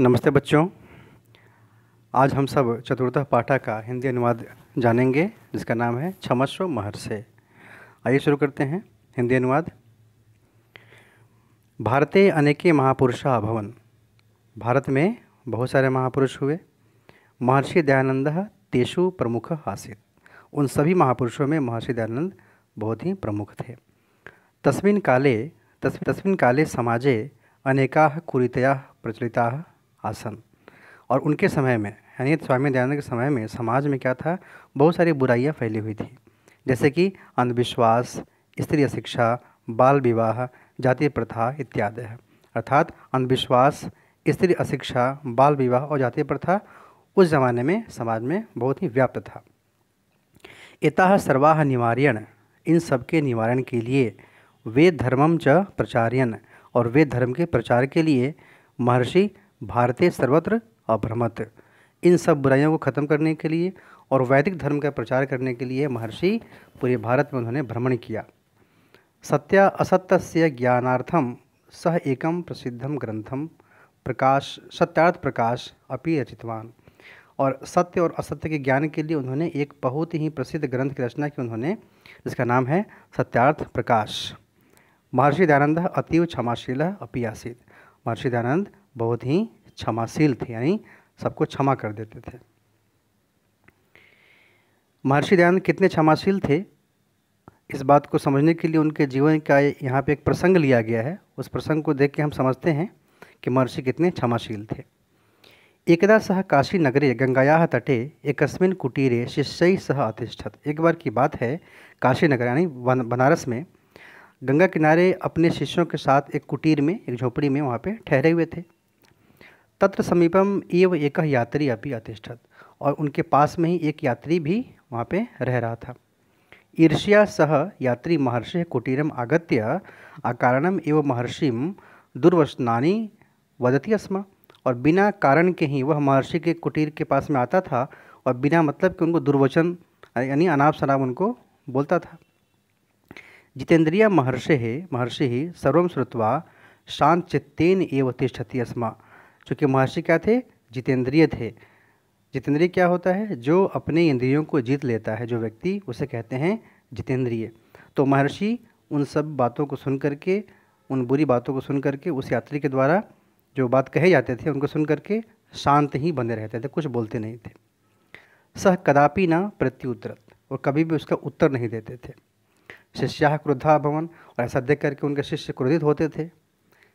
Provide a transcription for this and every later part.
नमस्ते बच्चों आज हम सब चतुर्थ पाठा का हिंदी अनुवाद जानेंगे जिसका नाम है छमस्व महर्षे आइए शुरू करते हैं हिंदी अनुवाद भारते अनेके महापुरुषा भवन भारत में बहुत सारे महापुरुष हुए महर्षि दयानंद तेषु प्रमुख आसित उन सभी महापुरुषों में महर्षि दयानंद बहुत ही प्रमुख थे तस्मिन काले तस्वीन तस्मिन काले समाजे अनेका कुरीतया प्रचलिता आसन और उनके समय में यानी स्वामी दयानंद के समय में समाज में क्या था बहुत सारी बुराइयाँ फैली हुई थी जैसे कि अंधविश्वास स्त्री शिक्षा बाल विवाह जाति प्रथा इत्यादि है अर्थात अंधविश्वास स्त्री अशिक्षा बाल विवाह और जाति प्रथा उस जमाने में समाज में बहुत ही व्याप्त था इताह सर्वाह निवारण इन सब के निवारण के लिए वे धर्मम च प्रचार्यन और वे धर्म के प्रचार के लिए महर्षि भारतीय सर्वत्र अभ्रमत इन सब बुराइयों को ख़त्म करने के लिए और वैदिक धर्म का प्रचार करने के लिए महर्षि पूरे भारत में उन्होंने भ्रमण किया सत्य असत्य ज्ञानार्थम सह एकम प्रसिद्धम ग्रंथम प्रकाश सत्यार्थ प्रकाश अपी रचितवान और सत्य और असत्य के ज्ञान के लिए उन्होंने एक बहुत ही प्रसिद्ध ग्रंथ की रचना की उन्होंने जिसका नाम है सत्यार्थ प्रकाश महर्षि दयानंद अतीव क्षमाशील अपी आसीत महर्षि दयानंद बहुत ही क्षमाशील थे यानी सबको क्षमा कर देते थे महर्षि दयानंद कितने क्षमाशील थे इस बात को समझने के लिए उनके जीवन का यहाँ पे एक प्रसंग लिया गया है उस प्रसंग को देख के हम समझते हैं कि महर्षि कितने क्षमाशील थे एकदा सह काशी नगरे गंगाया तटे एकस्मिन कुटीरे शिष्य सह अतिष्ठत एक बार की बात है काशी नगर यानी बनारस में गंगा किनारे अपने शिष्यों के साथ एक कुटीर में एक झोपड़ी में वहाँ पे ठहरे हुए थे तत्र समीपम एव एक यात्री अभी अतिष्ठत और उनके पास में ही एक यात्री भी वहाँ पे रह रहा था ईर्ष्या सह यात्री महर्षि कुटीरम आगत्य अकारणम एव महर्षि दुर्वसनानी वदती स्म और बिना कारण के ही वह महर्षि के कुटीर के पास में आता था और बिना मतलब के उनको दुर्वचन यानी अनाप शनाप उनको बोलता था जितेंद्रिय महर्षि महर्षि सर्व श्रुवा शांत चित्तेन एव तिष्ठती अस्मा क्योंकि महर्षि क्या थे जितेंद्रिय थे जितेंद्रिय क्या होता है जो अपने इंद्रियों को जीत लेता है जो व्यक्ति उसे कहते हैं जितेंद्रिय तो महर्षि उन सब बातों को सुन करके उन बुरी बातों को सुन करके उस यात्री के द्वारा जो बात कहे जाते थे उनको सुन करके शांत ही बने रहते थे कुछ बोलते नहीं थे सह कदापि ना प्रत्युत्तरत और कभी भी उसका उत्तर नहीं देते थे शिष्या क्रुद्धा भवन और ऐसा देख करके उनके शिष्य क्रोधित होते थे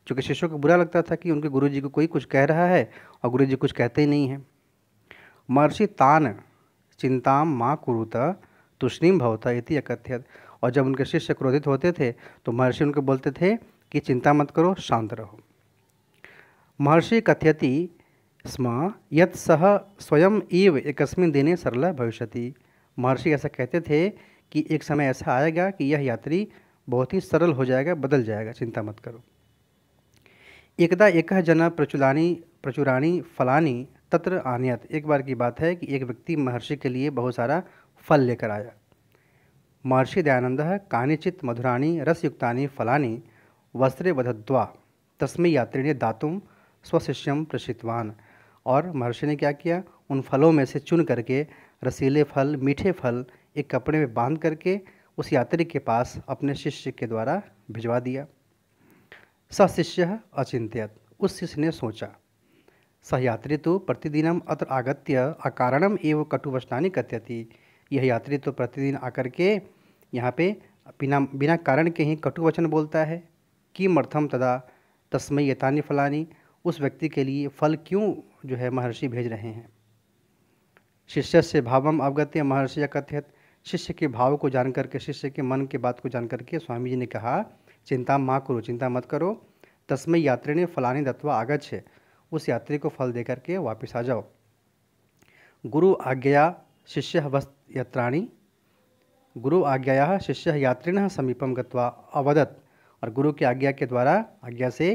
चूँकि शिष्यों को बुरा लगता था कि उनके गुरु जी को कोई कुछ कह रहा है और गुरु जी कुछ कहते ही नहीं हैं महर्षि तान चिंताम माँ कुरुता तुष्णिम भवता इति अकथ्य और जब उनके शिष्य क्रोधित होते थे तो महर्षि उनको बोलते थे कि चिंता मत करो शांत रहो महर्षि कथ्यति स्म यत सह स्वयं इव एकस्मिन दिने सरल भविष्य महर्षि ऐसा कहते थे कि एक समय ऐसा आएगा कि यह यात्री बहुत ही सरल हो जाएगा बदल जाएगा चिंता मत करो एकदा एक जन प्रचुलानी प्रचुरानी फलानी तत्र आनयत एक बार की बात है कि एक व्यक्ति महर्षि के लिए बहुत सारा फल लेकर आया महर्षि दयानंद कानिचित मधुराणी रसयुक्तानी फलानी वस्त्रे वधद्वा तस्में यात्री ने दातुम स्वशिष्यम प्रशितवान और महर्षि ने क्या किया उन फलों में से चुन करके रसीले फल मीठे फल एक कपड़े में बांध करके उस यात्री के पास अपने शिष्य के द्वारा भिजवा दिया स शिष्य अचिंत्यत उस शिष्य ने सोचा सहयात्री तो प्रतिदिन अत्र आगत्य अकारणम एवं कटुवचनानी कथ्यति यह यात्री तो प्रतिदिन आकर के यहाँ पे बिना बिना कारण के ही कटु वचन बोलता है किमर्थम तदा तस्मय यतानी फलानी उस व्यक्ति के लिए फल क्यों जो है महर्षि भेज रहे हैं शिष्य से भावम अवगत्य महर्षि अकथ्यत शिष्य के भाव को जान करके शिष्य के मन के बात को जान करके स्वामी जी ने कहा चिंता माँ करो चिंता मत करो तस्मय यात्री ने फलानी दत्वा आगत है उस यात्री को फल दे करके वापस आ जाओ गुरु आज्ञया शिष्य वस्त यात्राणी गुरु आज्ञाया शिष्य यात्रिण समीपम गत्वा अवदत और गुरु की आज्ञा के द्वारा आज्ञा से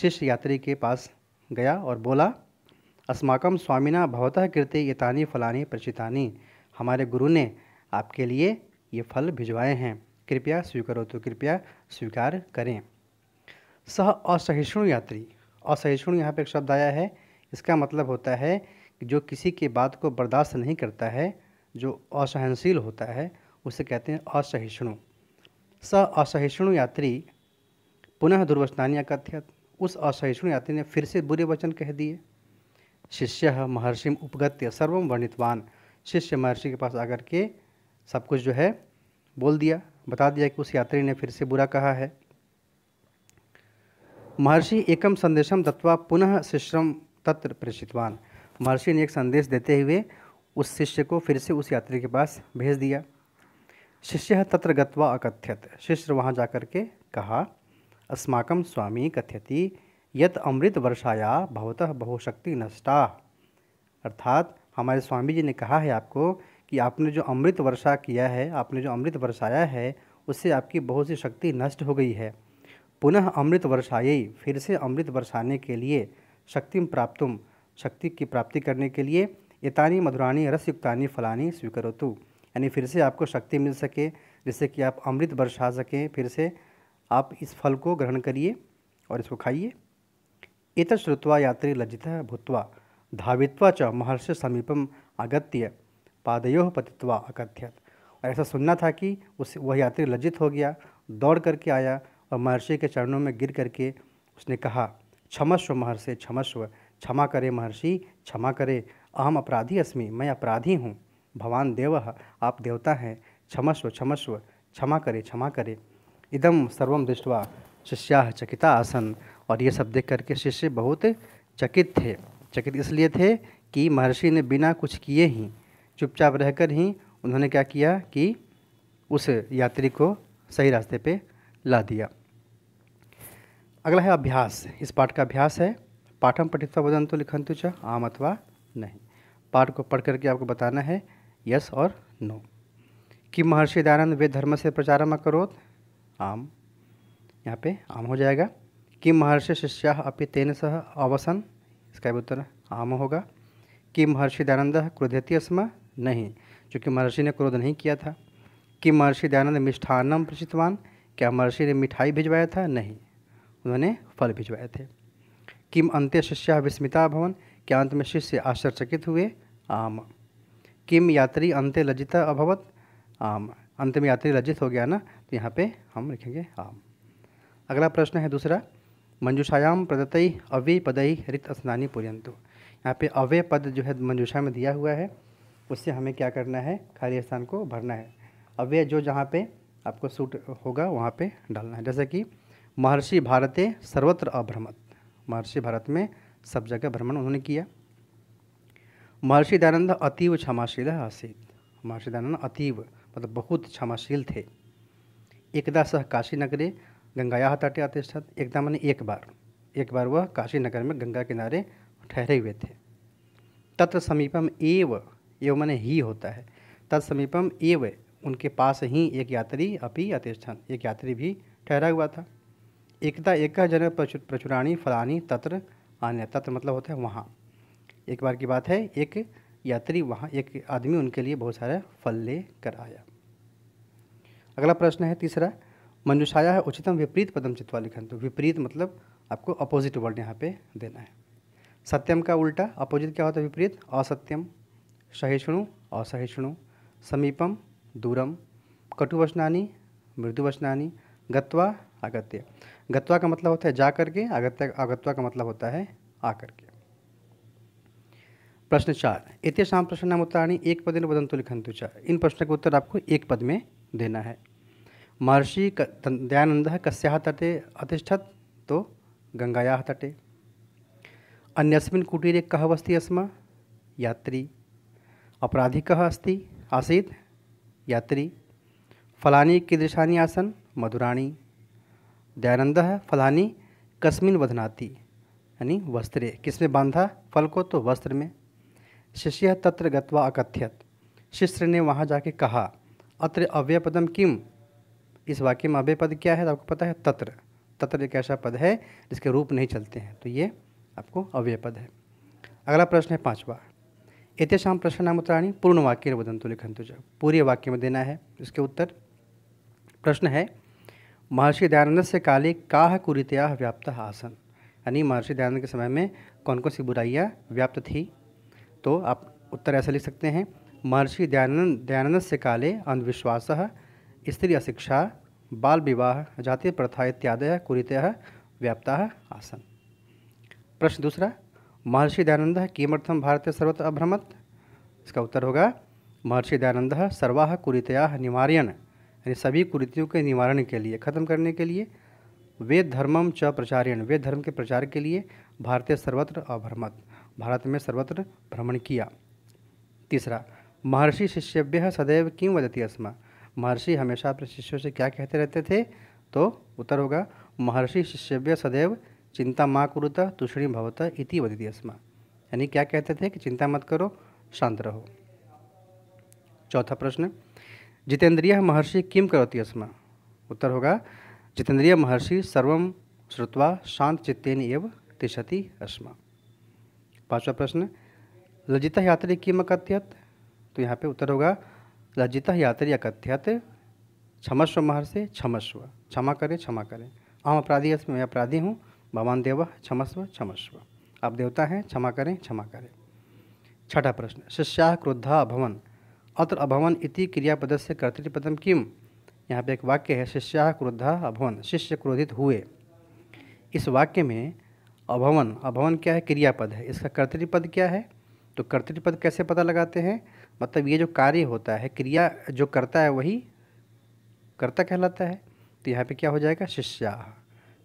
शिष्य यात्री के पास गया और बोला अस्माकम स्वामिना भवतः कृते ये तानी फलानी प्रचितानी हमारे गुरु ने आपके लिए ये फल भिजवाए हैं कृपया स्वीकारो तो कृपया स्वीकार करें सह असहिष्णु यात्री असहिष्णु यहाँ पर एक शब्द आया है इसका मतलब होता है कि जो किसी के बात को बर्दाश्त नहीं करता है जो असहनशील होता है उसे कहते हैं असहिष्णु स असहिष्णु यात्री पुनः दुर्वचनानिया कथ्यत उस असहिष्णु यात्री ने फिर से बुरे वचन कह दिए शिष्य महर्षि उपगत्य सर्वम वर्णितवान शिष्य महर्षि के पास आकर के सब कुछ जो है बोल दिया बता दिया कि उस यात्री ने फिर से बुरा कहा है महर्षि एकम संदेशम दत्वा पुनः शिष्यम तत्र प्रेषितवान महर्षि ने एक संदेश देते हुए उस शिष्य को फिर से उस यात्री के पास भेज दिया शिष्य तत्र गत्वा अकथ्यत शिष्य वहाँ जा कर के कहा अस्माकम स्वामी कथ्यति यत अमृत वर्षाया भवतः बहुशक्ति नष्टा अर्थात हमारे स्वामी जी ने कहा है आपको कि आपने जो अमृत वर्षा किया है आपने जो अमृत वर्षाया है उससे आपकी बहुत सी शक्ति नष्ट हो गई है पुनः अमृत वर्षाई फिर से अमृत वर्षाने के लिए शक्ति प्राप्तुम शक्ति की प्राप्ति करने के लिए इतानी मधुरानी रसयुक्तानी फलानी स्वीकरो तू यानी फिर से आपको शक्ति मिल सके जिससे कि आप अमृत बरसा सकें फिर से आप इस फल को ग्रहण करिए और इसको खाइए इत श्रुत्वा यात्री लज्जित भूतवा धावित्वा च महर्षि समीपम आगत्य पादयोह पतित्वा अकथ्यत और ऐसा सुनना था कि उस वह यात्री लज्जित हो गया दौड़ करके आया और महर्षि के चरणों में गिर करके उसने कहा क्षमस्व महर्षि क्षमस्व क्षमा करे महर्षि क्षमा करे अहम अपराधी अस्मि मैं अपराधी हूँ भगवान देव आप देवता हैं क्षमस्व क्षमस्व क्षमा करे क्षमा करे इदम सर्वम दृष्टवा शिष्या चकिता आसन और ये सब देख करके शिष्य बहुत चकित थे चकित इसलिए थे कि महर्षि ने बिना कुछ किए ही चुपचाप रहकर ही उन्होंने क्या किया कि उस यात्री को सही रास्ते पे ला दिया अगला है अभ्यास इस पाठ का अभ्यास है पाठम पठित्वा तो लिखंतु च आम अथवा नहीं पाठ को पढ़ करके आपको बताना है यस और नो कि महर्षि दयानंद वे धर्म से प्रचारम अकरोत आम यहाँ पे आम हो जाएगा कि महर्षि शिष्या अपि तेन सह अवसन इसका भी उत्तर आम होगा कि महर्षि दयानंद क्रोधती स्म नहीं क्योंकि महर्षि ने क्रोध नहीं किया था कि महर्षि दयानंद मिष्ठानम प्रचितवान क्या महर्षि ने मिठाई भिजवाया था नहीं उन्होंने फल भिजवाए थे किम अंत्य शिष्या विस्मिता भवन क्या अंत में शिष्य आश्चर्यचकित हुए आम किम यात्री अंत्य लज्जिता अभवत आम अंत में यात्री लज्जित हो गया ना तो यहाँ पे हम लिखेंगे आम अगला प्रश्न है दूसरा मंजूषायाम प्रदत्तई अव्यय पदई रिक्त स्नानी पुरंतु यहाँ पे अव्यय पद जो है मंजूषा में दिया हुआ है उससे हमें क्या करना है खाली स्थान को भरना है अब यह जो जहाँ पे आपको सूट होगा वहाँ पे डालना है जैसे कि महर्षि भारत सर्वत्र अभ्रमत महर्षि भारत में सब जगह भ्रमण उन्होंने किया महर्षि दयानंद अतीव क्षमाशील आसित महर्षि दयानंद अतीव मतलब बहुत क्षमाशील थे एकदा सह काशी नगरे गंगाया तटे अतिष्ठत एकदा मैंने एक बार एक बार वह काशी नगर में गंगा किनारे ठहरे हुए थे तत्र समीपम एव एव मैंने ही होता है तत्समीपम एव उनके पास ही एक यात्री अपि अतिष्ठन एक यात्री भी ठहरा हुआ था एकता एक का जन प्रचुराणी फलानी तत्र आने तत्र मतलब होता है वहाँ एक बार की बात है एक यात्री वहाँ एक आदमी उनके लिए बहुत सारे फल ले कर आया अगला प्रश्न है तीसरा मंजुषाया है उच्चतम विपरीत पदम चित्वा लिखन तो विपरीत मतलब आपको अपोजिट वर्ड यहाँ पे देना है सत्यम का उल्टा अपोजिट क्या होता है विपरीत असत्यम सहिष्णु असहिष्णु समीपम दूरम कटुवचनानी मृदुवचनानी गत्वा आगत्य गत्वा का मतलब होता है जा करके आगत्य अगत्वा का मतलब होता है आ करके प्रश्न चार इतेषाम प्रश्न उत्तराणी एक पद वदंतु लिखंतु चार इन प्रश्न का उत्तर आपको एक पद में देना है महर्षि दयानंद कस्या तटे अतिष्ठत तो गंगाया तटे अन्यस्मिन कुटीरे कः अस्ति अस्मा यात्री अपराधिकः अस्ति आसीत् यात्री फलानी कीदृशानी आसन मधुराणी दयानंद फलानी कस्मिन बधनाती यानी वस्त्रे किसमें बांधा फल को तो वस्त्र में शिष्य तत्र गत्वा अकथ्यत शिष्य ने वहाँ जाके कहा अत्र अव्यय पदम किम इस वाक्य में अव्यय पद क्या है तो आपको पता है तत्र तत्र एक ऐसा पद है जिसके रूप नहीं चलते हैं तो ये आपको अव्यय पद है अगला प्रश्न है पाँचवा एतेषां प्रश्नानाम् उत्तराणि पूर्णवाक्येन वदन्तु लिखन्तु च पूरे वाक्य में देना है इसके उत्तर प्रश्न है महर्षि दयानंद से काले काह कुरीतया व्याप्त आसन यानी महर्षि दयानंद के समय में कौन कौन सी बुराइयाँ व्याप्त थी तो आप उत्तर ऐसा लिख सकते हैं महर्षि दयानंद दयानंद से काले अंधविश्वास स्त्री अशिक्षा बाल विवाह जातीय प्रथा इत्यादय कुरीतय व्याप्ता आसन प्रश्न दूसरा महर्षि दयानंद किमर्थम भारत सर्वत अभ्रमत इसका उत्तर होगा महर्षि दयानंद सर्वाह कुरीतया निवारण यानी सभी कुरीतियों के निवारण के लिए खत्म करने के लिए वेद धर्मम च प्रचारण वेद धर्म के प्रचार के लिए भारतीय सर्वत्र अभ्रमत भारत में सर्वत्र भ्रमण किया तीसरा महर्षि शिष्यभ्य सदैव क्यों वदती अस्मा महर्षि हमेशा अपने शिष्यों से क्या कहते रहते थे तो उत्तर होगा महर्षि शिष्यभ्य सदैव चिंता माँ कुरुत तुषणी भवत इति वदी अस्मा यानी क्या कहते थे कि चिंता मत करो शांत रहो चौथा प्रश्न जितेंद्रिय महर्षि किम करोती अस्मा उत्तर होगा जितेंद्रिय महर्षि सर्व श्रुवा शांत चित्तेन एव तिषति अस्मा पांचवा प्रश्न लज्जिता यात्री किम अकथ्यत तो यहाँ पे उत्तर होगा लज्जिता यात्री अकथ्यत क्षमस्व महर्षि क्षमस्व क्षमा करें क्षमा करें आम अपराधी अस्म मैं अपराधी हूँ भगवान देव क्षमस्व क्षमस्व आप देवता हैं क्षमा करें क्षमा करें छठा प्रश्न शिष्या क्रुद्धा अभवन अत्र अभवन इति क्रियापद से कर्तृपदम किम यहाँ पे एक वाक्य है शिष्या क्रुद्धा अभवन शिष्य क्रोधित हुए इस वाक्य में अभवन अभवन क्या है क्रियापद है इसका कर्तृपद क्या है तो कर्तृपद कैसे पता लगाते हैं मतलब ये जो कार्य होता है क्रिया जो करता है वही कर्ता कहलाता है तो यहाँ पे क्या हो जाएगा शिष्या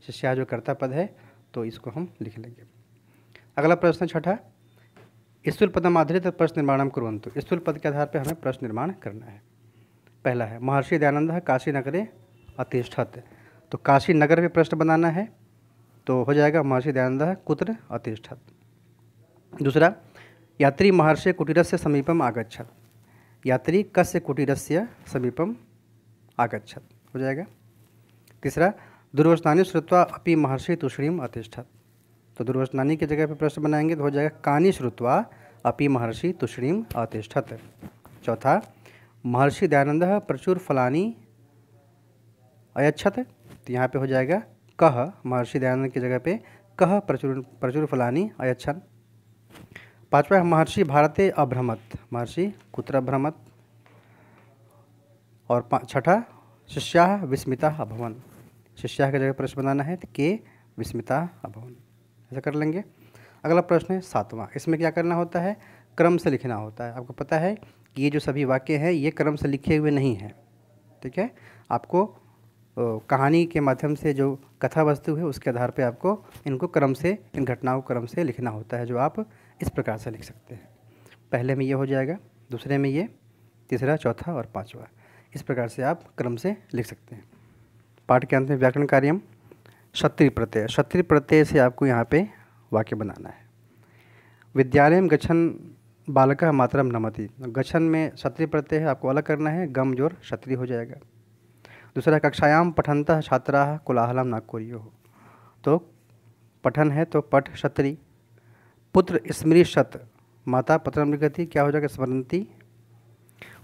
शिष्या जो कर्ता पद है तो इसको हम लिख लेंगे अगला प्रश्न छठा स्थूल पदम आधारित प्रश्न निर्माण कुरंतु स्थूल पद के आधार पर हमें प्रश्न निर्माण करना है पहला है महर्षि दयानंद काशी नगरे अतिष्ठत तो काशी नगर में प्रश्न बनाना है तो हो जाएगा महर्षि दयानंद कुत्र अतिष्ठत दूसरा यात्री महर्षि कुटीर से समीपम आगछत यात्री कस्य कुटीर से समीपम आगछत हो जाएगा तीसरा दुर्वस्नानी श्रुत्वा अपि महर्षि तुषणीम अतिष्ठत तो दुर्वस्नानी की जगह पर प्रश्न बनाएंगे तो हो जाएगा कानी श्रुत्वा अपि महर्षि तुषणीम अतिष्ठत चौथा महर्षि दयानंद प्रचुर फलानी अयच्छत तो यहाँ पे हो जाएगा कह महर्षि दयानंद की जगह पे कह प्रचुर प्रचुर फलानी अयच्छन पांचवा महर्षि भारत अभ्रमत महर्षि कुत्र भ्रमत और छठा शिष्या विस्मिता अभवन शिष्या के जगह प्रश्न बनाना है तो के विस्मिता अभवन ऐसा कर लेंगे अगला प्रश्न है सातवां इसमें क्या करना होता है क्रम से लिखना होता है आपको पता है कि ये जो सभी वाक्य हैं ये क्रम से लिखे हुए नहीं हैं ठीक है आपको कहानी के माध्यम से जो कथा वस्तु है उसके आधार पर आपको इनको क्रम से इन घटनाओं को क्रम से लिखना होता है जो आप इस प्रकार से लिख सकते हैं पहले में ये हो जाएगा दूसरे में ये तीसरा चौथा और पाँचवा इस प्रकार से आप क्रम से लिख सकते हैं पाठ के अंत में व्याकरण कार्यम क्षत्रिय प्रत्यय क्षत्रिय प्रत्यय से आपको यहाँ पे वाक्य बनाना है विद्यालय में गच्छन बालक मातरम नमति गच्छन में क्षत्रिय प्रत्यय है आपको अलग करना है गम जोर क्षत्रिय हो जाएगा दूसरा कक्षायाम पठनता छात्रा कोलाहलम नागपुरियो हो तो पठन है तो पठ क्षत्रि पुत्र स्मृत शत माता पत्रम लिखती क्या हो जाएगा स्मरंती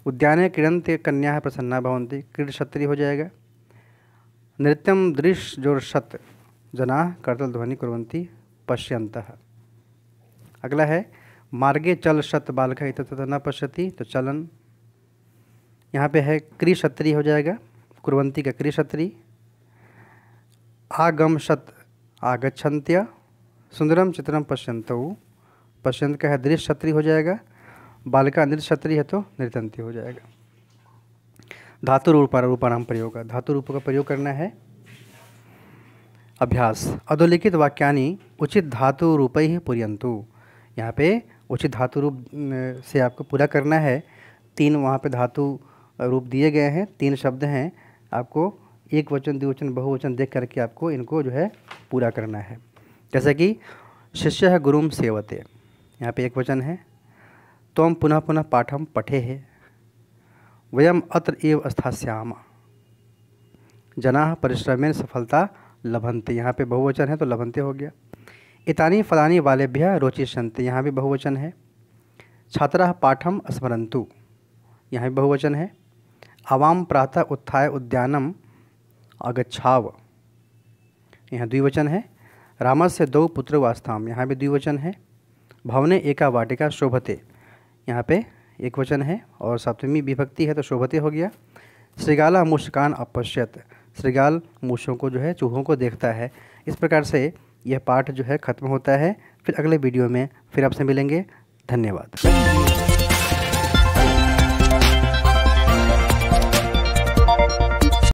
उद्यान किरण कन्या है प्रसन्ना भवंती क्रीड क्षत्रिय हो जाएगा नृत्यम जोरशत जना कर्तल ध्वनि कुरंती पश्यंत अगला है मार्गे चल शत बालक इत न पश्यति तो चलन यहाँ पे है क्रिशत्री हो जाएगा कुरंती का क्रिशत्री आगम शत आगछंत्य सुंदरम चित्रम पश्यंत पश्यंत का है दृश क्षत्रिय हो जाएगा बालिका दृश्य क्षत्रिय है तो नृत्य हो जाएगा धातु रूप रूपाराम प्रयोग धातु रूप का प्रयोग करना है अभ्यास अधोलिखित वाक्यानि उचित धातु रूप ही पुरियंतु यहाँ पे उचित धातु रूप से आपको पूरा करना है तीन वहाँ पे धातु रूप दिए गए हैं तीन शब्द हैं आपको एक वचन द्विवचन बहुवचन देख करके आपको इनको जो है पूरा करना है जैसा कि शिष्य है गुरुम सेवते यहाँ पे एक वचन है तो हम पुनः पुनः पाठम पठे है वयम अत्र एव स्थास्याम जना परिश्रम सफलता लभंते यहाँ पे बहुवचन है तो लभंते हो गया इतानी फलानी वालेभ्य रोचिष्यंते यहाँ भी बहुवचन है छात्रा पाठम स्मरंतु यहाँ भी बहुवचन है आवाम प्रातः उत्थाय उद्यानम अगछाव यहाँ द्विवचन है रामस्य दो पुत्र वास्ताम यहाँ भी द्विवचन है भवने एका वाटिका शोभते यहाँ पे एक वचन है और सप्तमी विभक्ति है तो शोभते हो गया श्रीगाला मुस्कान अपश्यत श्रीगाल मूशों को जो है चूहों को देखता है इस प्रकार से यह पाठ जो है ख़त्म होता है फिर अगले वीडियो में फिर आपसे मिलेंगे धन्यवाद